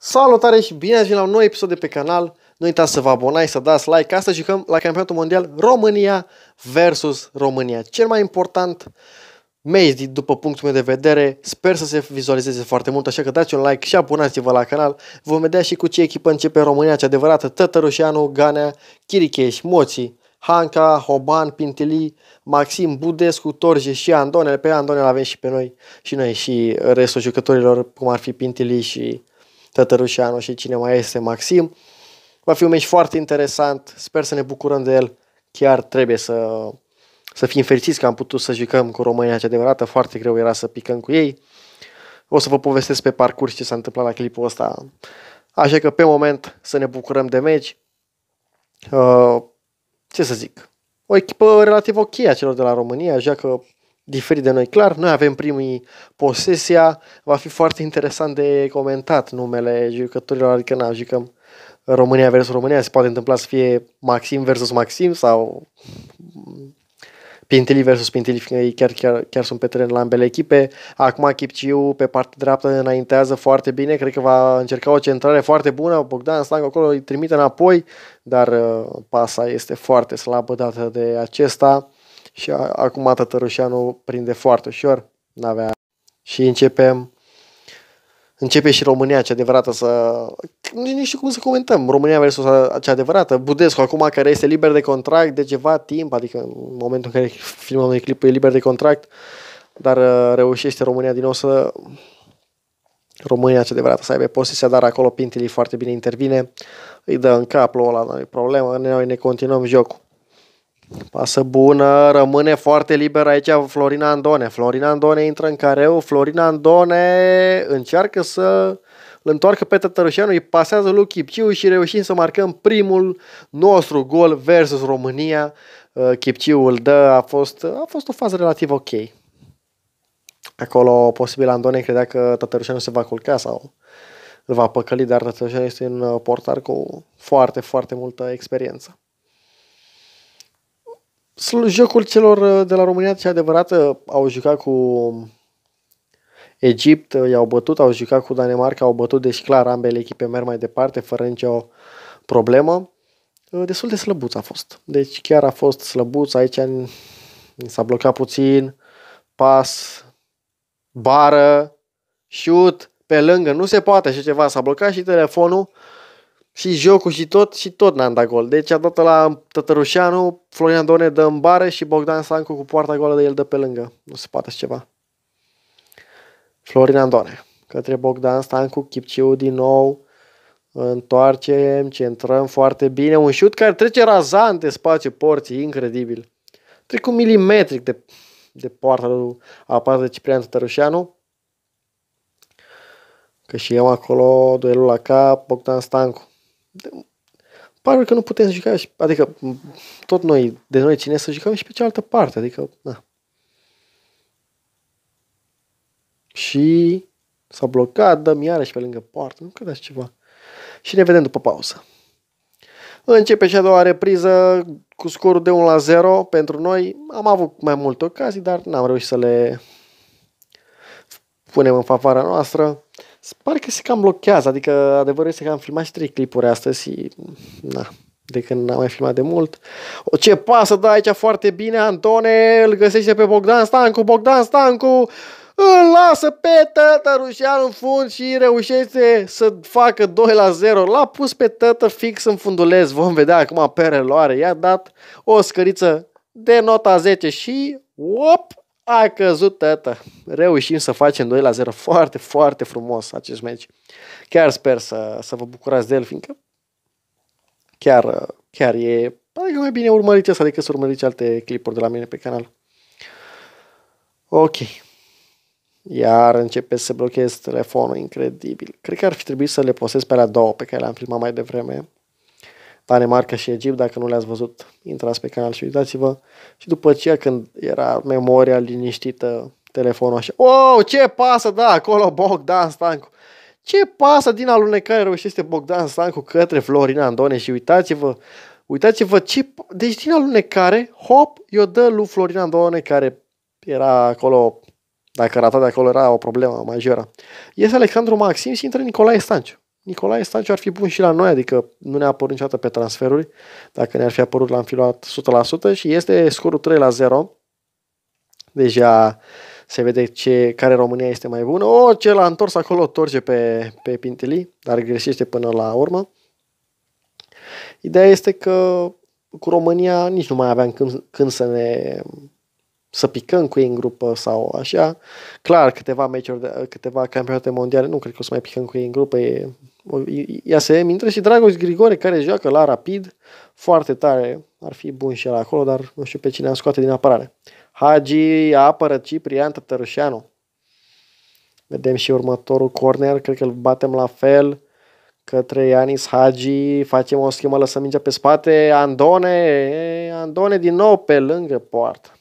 Salutare și bine ați venit la un nou episod de pe canal. Nu uitați să vă abonați, să dați like. Astăzi jucăm la campionatul mondial România versus România. Cel mai important meci după punctul meu de vedere. Sper să se vizualizeze foarte mult, așa că dați un like și abonați-vă la canal. Vom vedea și cu ce echipă începe România cea adevărată. Tătărușanu, Ganea, Chiricheș, Moții, Hanca, Hoban, Pintili, Maxim, Budescu, Torje și Andone. Pe Andone l avem și pe noi și noi și restul jucătorilor, cum ar fi Pintili și Tătărușanu și cine mai este Maxim. Va fi un meci foarte interesant, sper să ne bucurăm de el. Chiar trebuie să, să fim fericiți că am putut să jucăm cu România cea adevărată, foarte greu era să picăm cu ei. O să vă povestesc pe parcurs ce s-a întâmplat la clipul ăsta. Așa că pe moment să ne bucurăm de meci. Uh, ce să zic? O echipă relativ ok a celor de la România, așa că diferit de noi clar. Noi avem primii posesia, va fi foarte interesant de comentat numele jucătorilor, adică n jucăm România versus România, se poate întâmpla să fie Maxim versus Maxim sau Pintili versus Pintili, ei chiar, chiar, chiar sunt pe teren la ambele echipe. Acum Kipciu pe partea dreaptă înaintează foarte bine, cred că va încerca o centrare foarte bună, Bogdan Stang acolo îi trimite înapoi, dar uh, pasa este foarte slabă dată de acesta. Și acum Tătărușanu prinde foarte ușor, n-avea. Și începem începe și România cea adevărată să... Nu știu cum să comentăm. România versus cea adevărată. Budescu acum care este liber de contract de ceva timp, adică în momentul în care filmăm un clip e liber de contract, dar uh, reușește România din nou să... România cea adevărată să aibă posesia, dar acolo Pintili foarte bine intervine, îi dă în cap lui ăla, nu e problemă, noi ne continuăm jocul. Pasă bună, rămâne foarte liber aici Florin Andone. Florin Andone intră în careu, Florin Andone încearcă să îl întoarcă pe Tătărușanu, îi pasează lui Chipciu și reușim să marcăm primul nostru gol versus România. Uh, Chipciu îl dă, a fost, a fost o fază relativ ok. Acolo, posibil, Andone credea că Tătărușanu se va culca sau îl va păcăli, dar Tătărușanu este un uh, portar cu foarte, foarte multă experiență jocul celor uh, de la România ce adevărată uh, au jucat cu Egipt, uh, i-au bătut, au jucat cu Danemarca, au bătut, deci clar ambele echipe merg mai departe fără nicio problemă. Destul de slăbuț a fost. Deci chiar a fost slăbuț, aici s-a blocat puțin, pas, bară, șut, pe lângă, nu se poate așa ceva, s-a blocat și telefonul și jocul și tot, și tot n-am dat gol. Deci a dat la Tătărușanu, Florian Done dă în bară și Bogdan Sancu cu poarta goală de el de pe lângă. Nu se poate ceva. florin andone, către Bogdan Stancu, Chipciu din nou, întoarcem, centrăm foarte bine, un șut care trece razant de spațiu porții, incredibil. Trec un milimetric de, de poarta lui apasă de Ciprian Tătărușanu, că și eu acolo, duelul la cap, Bogdan Stancu de, pare că nu putem să jucăm, adică tot noi, de noi cine să jucăm și pe cealaltă parte, adică, na. Și s-a blocat, dăm iarăși pe lângă poartă, nu cred ceva. Și ne vedem după pauză. Începe și a doua repriză cu scorul de 1 la 0 pentru noi. Am avut mai multe ocazii, dar n-am reușit să le punem în favoarea noastră se pare că se cam blochează, adică adevărul este că am filmat și trei clipuri astăzi și, na, de când n-am mai filmat de mult. O, ce pasă, da, aici foarte bine, Antone, îl găsește pe Bogdan Stancu, Bogdan Stancu, îl lasă pe rușian în fund și reușește să facă 2 la 0. L-a pus pe Tătă fix în fundulez. Vom vedea acum pe reloare. I-a dat o scăriță de nota 10 și op, a căzut tata. Reușim să facem 2 la 0. Foarte, foarte frumos acest meci. Chiar sper să, să vă bucurați de el, fiindcă chiar, chiar e... Adică mai bine urmăriți asta decât să urmăriți alte clipuri de la mine pe canal. Ok. Iar începe să blocheze telefonul, incredibil. Cred că ar fi trebuit să le postez pe la două pe care le-am filmat mai devreme. Danemarca și Egipt, dacă nu le-ați văzut, intrați pe canal și uitați-vă. Și după aceea, când era memoria liniștită, telefonul așa, wow, ce pasă, da, acolo Bogdan Stancu. Ce pasă din alunecare reușește Bogdan Stancu către Florina Andone și uitați-vă, uitați-vă ce... Deci din alunecare, hop, i-o dă lui Florina Andone care era acolo, dacă rata de acolo era o problemă majoră. Iese Alexandru Maxim și intră Nicolae Stanciu. Nicolae Stanciu ar fi bun și la noi, adică nu ne-a apărut niciodată pe transferuri. Dacă ne-ar fi apărut, l-am fi luat 100% și este scorul 3 la 0. Deja se vede ce, care România este mai bună. O, ce l-a întors acolo, torce pe, pe Pintili, dar greșește până la urmă. Ideea este că cu România nici nu mai aveam când, când să ne să picăm cu ei în grupă sau așa. Clar, câteva meciuri, câteva campionate mondiale, nu cred că o să mai picăm cu ei în grupă. E, se intră și Dragoș Grigore care joacă la rapid, foarte tare, ar fi bun și el acolo, dar nu știu pe cine am scoate din apărare. Hagi apără Ciprian Tătărușanu. Vedem și următorul corner, cred că îl batem la fel către Ianis Hagi, facem o schimbă, lăsăm mingea pe spate, Andone, Andone din nou pe lângă poartă.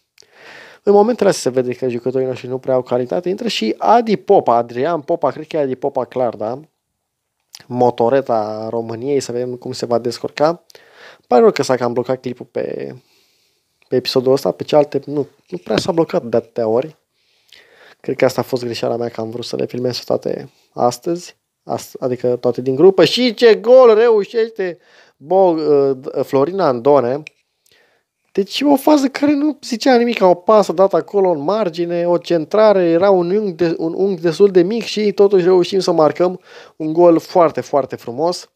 În momentele astea se vede că jucătorii noștri nu prea au calitate. Intră și Adi Popa, Adrian Popa, cred că e Adi Popa clar, da? Motoreta României, să vedem cum se va descurca. Pare rău că s-a cam blocat clipul pe, pe episodul ăsta, pe cealaltă nu, nu prea s-a blocat de atâtea ori. Cred că asta a fost greșeala mea că am vrut să le filmez toate astăzi, adică toate din grupă. Și ce gol reușește Bog, uh, Florina Andone, deci o fază care nu zicea nimic, o pasă dat acolo în margine, o centrare, era un unghi, de, un unghi destul de mic și totuși reușim să marcăm un gol foarte, foarte frumos.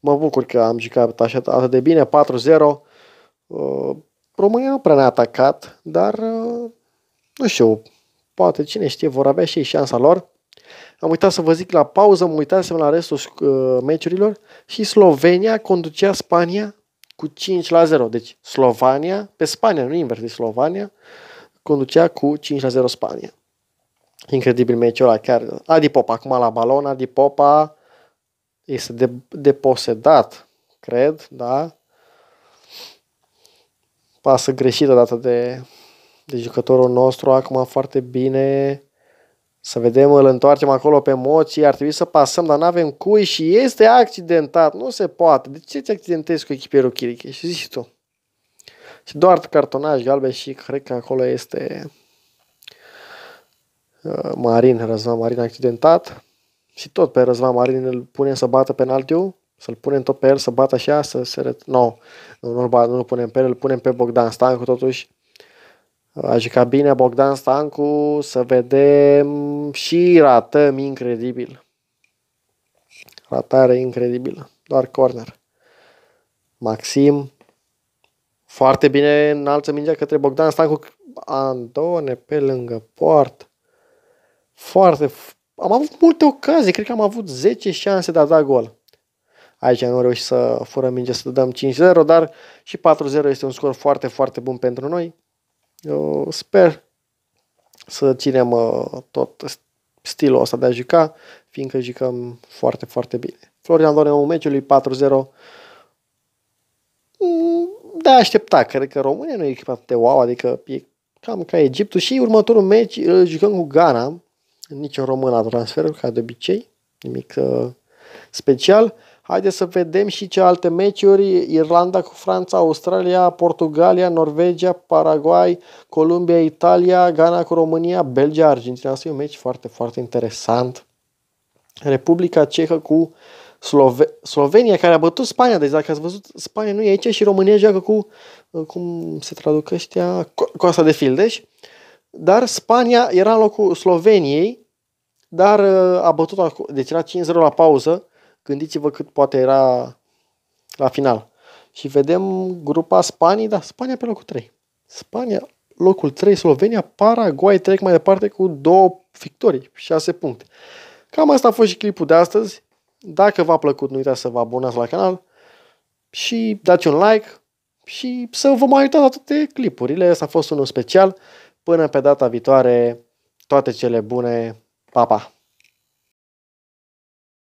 Mă bucur că am jucat așa atât de bine, 4-0. Uh, România nu prea ne-a atacat, dar uh, nu știu, poate cine știe, vor avea și ei șansa lor. Am uitat să vă zic la pauză, mă uitasem la restul uh, meciurilor și Slovenia conducea Spania cu 5 la 0. Deci Slovania, pe Spania, nu invers, de deci Slovania conducea cu 5 la 0 Spania. Incredibil meciul ăla chiar. Adi Popa, acum la balon, Adi Popa este de, deposedat, cred, da? Pasă greșită dată de, de jucătorul nostru, acum foarte bine să vedem, îl întoarcem acolo pe moții, ar trebui să pasăm, dar nu avem cui și este accidentat. Nu se poate. De ce te accidentezi cu echipierul Chiriche? Și zici tu. Și doar cartonaj galben și cred că acolo este uh, Marin, Răzvan Marin accidentat. Și tot pe Răzvan Marin îl punem să bată penaltiu, să-l punem tot pe el, să bată așa, să se... Ret... No, nu, nu, nu, nu punem pe el, îl punem pe Bogdan Stancu totuși a jucat bine Bogdan Stancu să vedem și ratăm incredibil. Ratare incredibilă. Doar corner. Maxim. Foarte bine înalță mingea către Bogdan Stancu. Andone pe lângă poartă. Foarte... Am avut multe ocazii. Cred că am avut 10 șanse de a da gol. Aici nu reușit să furăm minge să dăm 5-0, dar și 4-0 este un scor foarte, foarte bun pentru noi. Eu sper să ținem uh, tot stilul ăsta de a juca, fiindcă jucăm foarte, foarte bine. Florian meciul lui 4-0 mm, de aștepta. Cred că România nu e echipa de wow, adică e cam ca Egiptul și următorul meci îl jucăm cu Ghana. Nici o română la transferul, ca de obicei, nimic uh, special. Haideți să vedem și ce alte meciuri, Irlanda cu Franța, Australia, Portugalia, Norvegia, Paraguay, Columbia, Italia, Ghana cu România, Belgia, Argentina. Asta e un meci foarte, foarte interesant. Republica Cehă cu Slove- Slovenia, care a bătut Spania. Deci dacă ați văzut, Spania nu e aici și România joacă cu, cum se traduc ăștia, Coasta de Fildeș. Dar Spania era în locul Sloveniei, dar uh, a bătut, deci era 5-0 la pauză, Gândiți-vă cât poate era la final. Și vedem grupa Spanii, da, Spania pe locul 3. Spania, locul 3, Slovenia, Paraguay trec mai departe cu două victorii, 6 puncte. Cam asta a fost și clipul de astăzi. Dacă v-a plăcut, nu uitați să vă abonați la canal și dați un like și să vă mai uitați la toate clipurile. Asta a fost unul special. Până pe data viitoare, toate cele bune. Pa, pa!